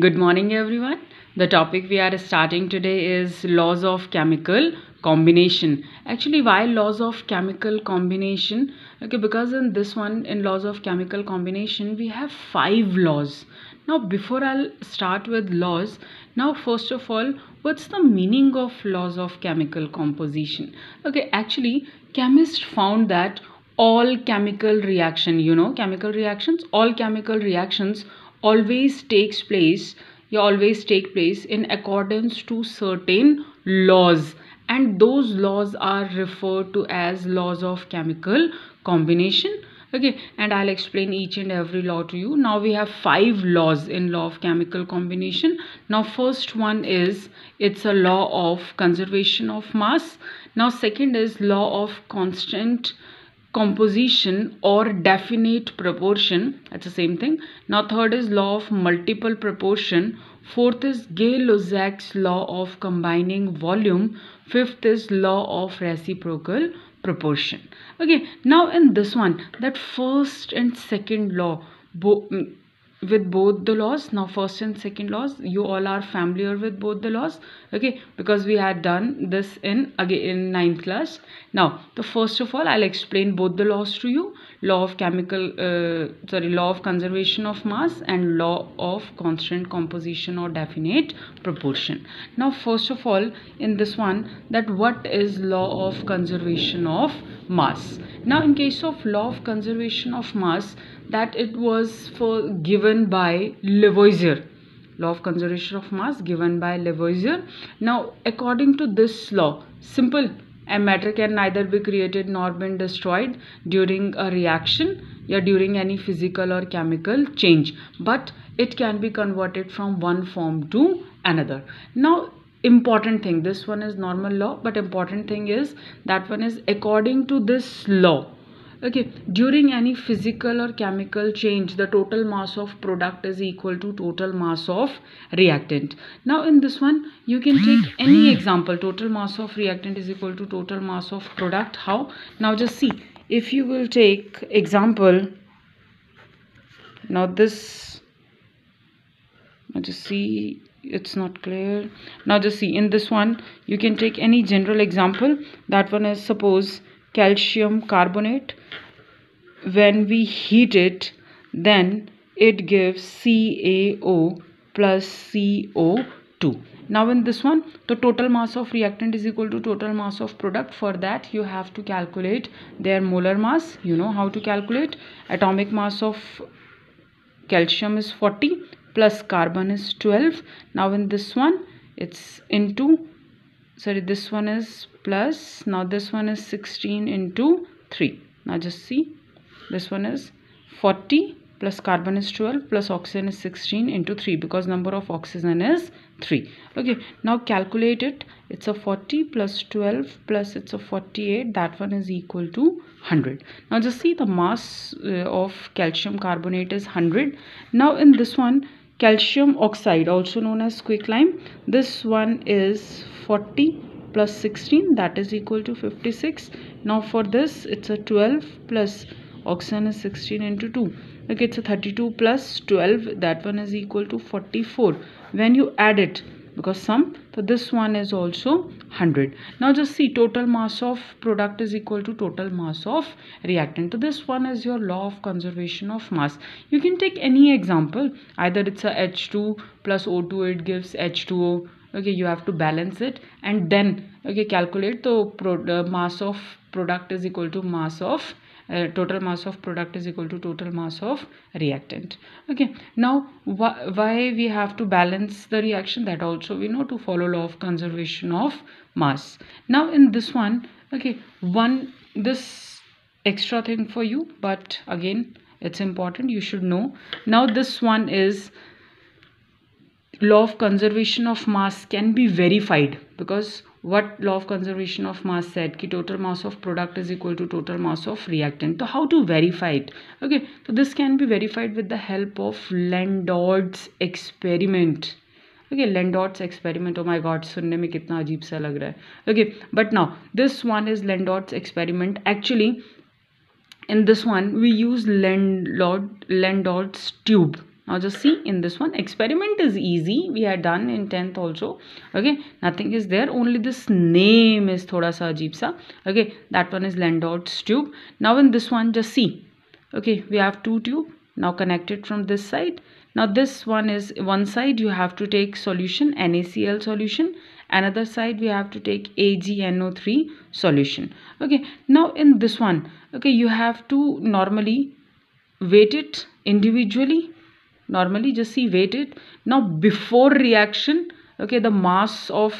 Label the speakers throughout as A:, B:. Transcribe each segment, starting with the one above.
A: Good morning everyone. The topic we are starting today is laws of chemical combination. Actually why laws of chemical combination? Okay because in this one in laws of chemical combination we have five laws. Now before I'll start with laws now first of all what's the meaning of laws of chemical composition? Okay actually chemists found that all chemical reaction you know chemical reactions all chemical reactions always takes place you always take place in accordance to certain laws and those laws are referred to as laws of chemical combination okay and i'll explain each and every law to you now we have five laws in law of chemical combination now first one is it's a law of conservation of mass now second is law of constant uh, composition or definite proportion that's the same thing now third is law of multiple proportion fourth is gay-lussac's law of combining volume fifth is law of reciprocal proportion okay now in this one that first and second law with both the laws now first and second laws you all are familiar with both the laws okay because we had done this in again in ninth class now the first of all i'll explain both the laws to you law of chemical uh, sorry law of conservation of mass and law of constant composition or definite proportion now first of all in this one that what is law of conservation of mass now in case of law of conservation of mass that it was for given given by Lavoisier law of conservation of mass given by Lavoisier. Now, according to this law, simple a matter can neither be created nor been destroyed during a reaction or during any physical or chemical change, but it can be converted from one form to another. Now, important thing this one is normal law but important thing is that one is according to this law okay during any physical or chemical change the total mass of product is equal to total mass of reactant now in this one you can take any example total mass of reactant is equal to total mass of product how now just see if you will take example now this now just see it's not clear now just see in this one you can take any general example that one is suppose calcium carbonate when we heat it then it gives CaO plus CO2 now in this one the total mass of reactant is equal to total mass of product for that you have to calculate their molar mass you know how to calculate atomic mass of calcium is 40 plus carbon is 12 now in this one it's into sorry this one is plus now this one is 16 into 3 now just see this one is 40 plus carbon is 12 plus oxygen is 16 into 3 because number of oxygen is 3 okay now calculate it it's a 40 plus 12 plus it's a 48 that one is equal to 100 now just see the mass uh, of calcium carbonate is 100 now in this one calcium oxide also known as quicklime this one is 40 plus 16 that is equal to 56 now for this it's a 12 plus oxygen is 16 into 2 okay it's a 32 plus 12 that one is equal to 44 when you add it because sum so this one is also 100 now just see total mass of product is equal to total mass of reactant so this one is your law of conservation of mass you can take any example either it's a H2 plus O2 it gives H2O okay you have to balance it and then okay calculate the uh, mass of product is equal to mass of uh, total mass of product is equal to total mass of reactant okay now wh why we have to balance the reaction that also we know to follow law of conservation of mass now in this one okay one this extra thing for you but again it's important you should know now this one is law of conservation of mass can be verified because what law of conservation of mass said ki total mass of product is equal to total mass of reactant so how to verify it okay so this can be verified with the help of Landau's experiment okay Landau's experiment oh my god सुनने में कितना अजीब सा लग रहा है okay but now this one is Landau's experiment actually in this one we use Landau Landau's tube now just see in this one experiment is easy we had done in 10th also okay nothing is there only this name is thoda sa ajeeb sa okay that one is landor's tube now in this one just see okay we have two tube now connected from this side now this one is one side you have to take solution NaCl solution another side we have to take AgNO3 solution okay now in this one okay you have to normally weight it individually normally just see weight it now before reaction okay the mass of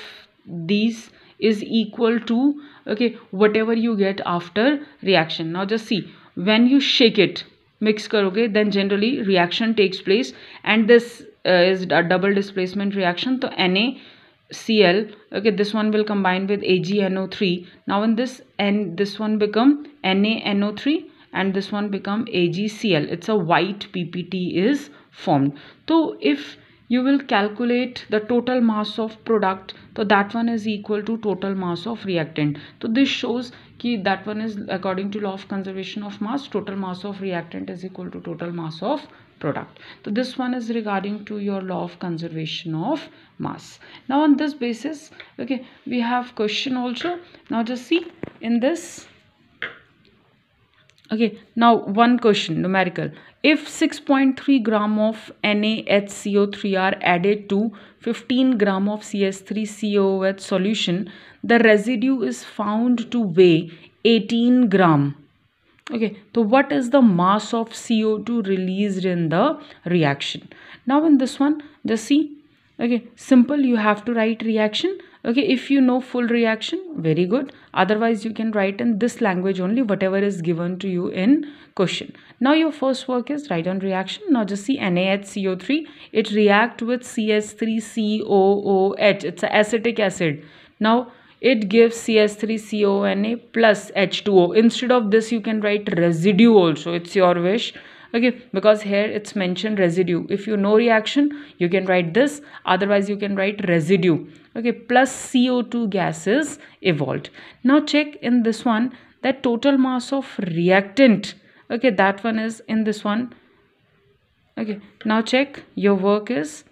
A: these is equal to okay whatever you get after reaction now just see when you shake it mix karoge then generally reaction takes place and this uh, is a double displacement reaction so NaCl okay this one will combine with AgNO3 now in this and this one become NaNO3 and this one become AgCl it's a white PPT is formed so if you will calculate the total mass of product so that one is equal to total mass of reactant so this shows ki that one is according to law of conservation of mass total mass of reactant is equal to total mass of product so this one is regarding to your law of conservation of mass now on this basis okay we have question also now just see in this okay now one question numerical if 6.3 gram of NaHCO3 are added to 15 gram of CS3COOH solution the residue is found to weigh 18 gram okay so what is the mass of CO2 released in the reaction now in this one just see okay simple you have to write reaction okay if you know full reaction very good otherwise you can write in this language only whatever is given to you in question now your first work is write on reaction now just see NaHCO3 it react with CH3COOH it's acetic acid now it gives CH3CONa plus H2O instead of this you can write residue also it's your wish okay because here it's mentioned residue if you know reaction you can write this otherwise you can write residue okay plus co2 gases evolved now check in this one that total mass of reactant okay that one is in this one okay now check your work is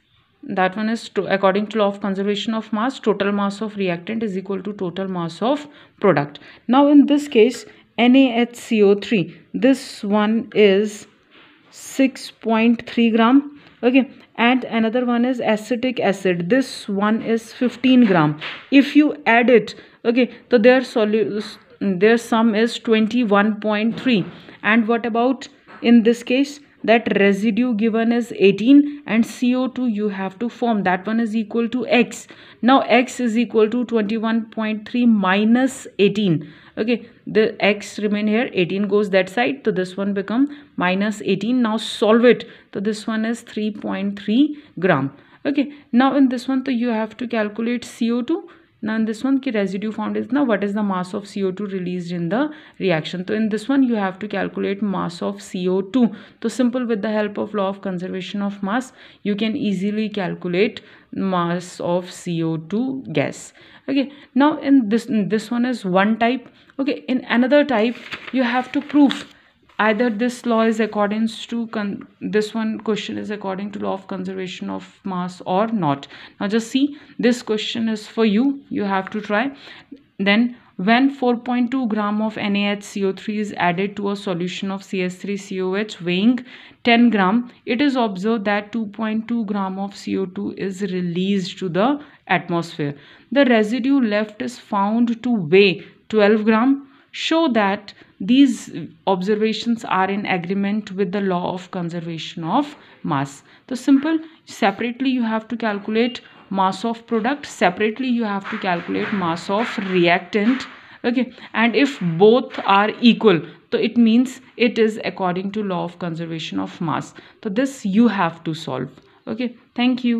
A: that one is to, according to law of conservation of mass total mass of reactant is equal to total mass of product now in this case NaHCO3 this one is 6.3 gram okay and another one is acetic acid this one is 15 gram if you add it okay so their solu their sum is 21.3 and what about in this case that residue given is 18 and CO2 you have to form that one is equal to X. Now X is equal to 21.3 minus 18 okay the X remain here 18 goes that side so this one become minus 18 now solve it so this one is 3.3 gram okay now in this one so you have to calculate CO2 now in this one ki residue found is now what is the mass of co2 released in the reaction so in this one you have to calculate mass of co2 so simple with the help of law of conservation of mass you can easily calculate mass of co2 gas okay now in this in this one is one type okay in another type you have to prove either this law is according to this one question is according to law of conservation of mass or not now just see this question is for you you have to try then when 4.2 gram of NaHCO3 is added to a solution of CS3COH weighing 10 gram, it is observed that 2.2 gram of CO2 is released to the atmosphere. The residue left is found to weigh 12 gram. Show that these observations are in agreement with the law of conservation of mass so simple separately you have to calculate mass of product separately you have to calculate mass of reactant okay and if both are equal so it means it is according to law of conservation of mass so this you have to solve okay thank you